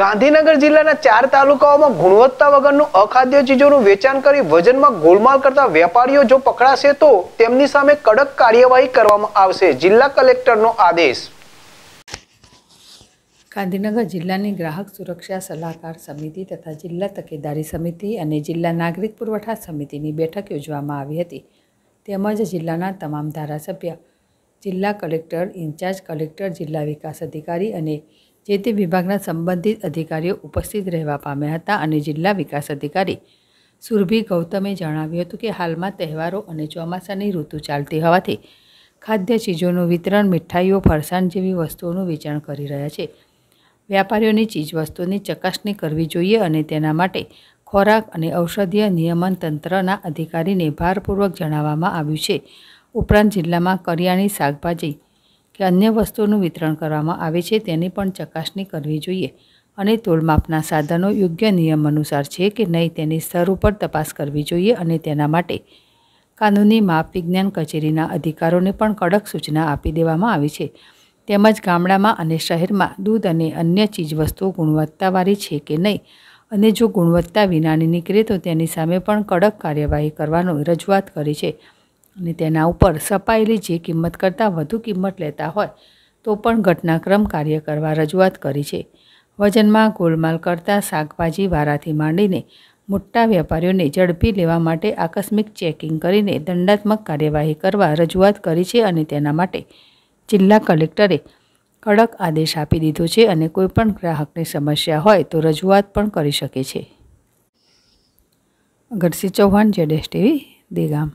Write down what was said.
ગાંધીનગર જિલ્લાના ચાર તાલુકાઓમાં ગુણવત્તા વગરનું અખાદ્ય ચીજોનું વેચાણ કરી વજનમાં ગોલમાલ કરતા વેપારીઓ જો પકડાશે તો તેમની સામે કડક કાર્યવાહી કરવામાં આવશે જિલ્લા કલેક્ટરનો આદેશ ગાંધીનગર જિલ્લાની ગ્રાહક સુરક્ષા સલાહકાર સમિતિ તથા જિલ્લા તકેદારી સમિતિ અને જિલ્લા નાગરિક પુરવઠા સમિતિની બેઠક યોજવામાં આવી હતી તેમજ જિલ્લાના તમામ ધારાસભ્ય જિલ્લા કલેક્ટર ઇન્ચાર્જ કલેક્ટર જિલ્લા વિકાસ અધિકારી અને જે તે વિભાગના સંબંધિત અધિકારીઓ ઉપસ્થિત રહેવા પામ્યા હતા અને જિલ્લા વિકાસ અધિકારી સુરભી ગૌતમે જણાવ્યું હતું કે હાલમાં તહેવારો અને ચોમાસાની ઋતુ ચાલતી હોવાથી ખાદ્ય ચીજોનું વિતરણ મીઠાઈઓ ફરસાણ જેવી વસ્તુઓનું વેચાણ કરી રહ્યા છે વ્યાપારીઓની ચીજવસ્તુઓની ચકાસણી કરવી જોઈએ અને તેના માટે ખોરાક અને ઔષધીય નિયમન તંત્રના અધિકારીને ભારપૂર્વક જણાવવામાં આવ્યું છે ઉપરાંત જિલ્લામાં કરિયાણી શાકભાજી કે અન્ય વસ્તુઓનું વિતરણ કરવામાં આવે છે તેની પણ ચકાસણી કરવી જોઈએ અને તોલમાપના સાધનો યોગ્ય નિયમ અનુસાર છે કે નહીં તેની સ્તર ઉપર તપાસ કરવી જોઈએ અને તેના માટે કાનૂની માપ વિજ્ઞાન કચેરીના અધિકારોને પણ કડક સૂચના આપી દેવામાં આવી છે તેમજ ગામડામાં અને શહેરમાં દૂધ અને અન્ય ચીજવસ્તુઓ ગુણવત્તાવાળી છે કે નહીં અને જો ગુણવત્તા વિનાની નીકળે તો તેની સામે પણ કડક કાર્યવાહી કરવાનો રજૂઆત કરી છે અને તેના ઉપર સપાયેલી જે કિંમત કરતાં વધુ કિંમત લેતા હોય તો પણ ઘટનાક્રમ કાર્ય કરવા રજૂઆત કરી છે વજનમાં ગોલમાલ કરતાં શાકભાજી વારાથી માંડીને મોટા વેપારીઓને ઝડપી લેવા માટે આકસ્મિક ચેકિંગ કરીને દંડાત્મક કાર્યવાહી કરવા રજૂઆત કરી છે અને તેના માટે જિલ્લા કલેક્ટરે કડક આદેશ આપી દીધો છે અને કોઈપણ ગ્રાહકની સમસ્યા હોય તો રજૂઆત પણ કરી શકે છે ગરસી ચૌહાણ જેડેશ ટીવી દેગામ